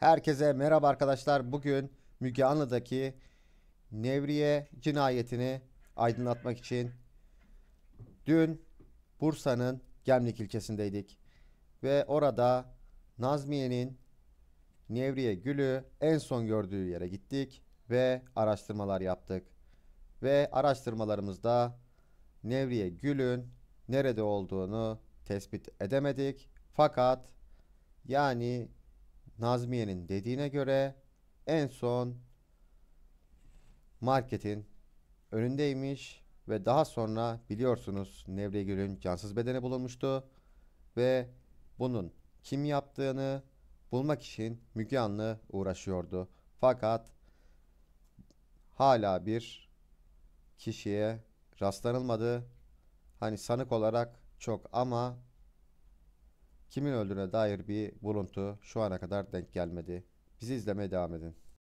Herkese merhaba arkadaşlar. Bugün Müge Anlı'daki Nevriye cinayetini aydınlatmak için dün Bursa'nın Gemlik ilçesindeydik. Ve orada Nazmiye'nin Nevriye Gül'ü en son gördüğü yere gittik ve araştırmalar yaptık. Ve araştırmalarımızda Nevriye Gül'ün nerede olduğunu tespit edemedik. Fakat yani Nazmiye'nin dediğine göre en son marketin önündeymiş ve daha sonra biliyorsunuz Gülün cansız bedeni bulunmuştu ve bunun kim yaptığını bulmak için Müge Anlı uğraşıyordu. Fakat hala bir kişiye rastlanılmadı. Hani sanık olarak çok ama Kimin öldüğüne dair bir buluntu şu ana kadar denk gelmedi. Bizi izlemeye devam edin.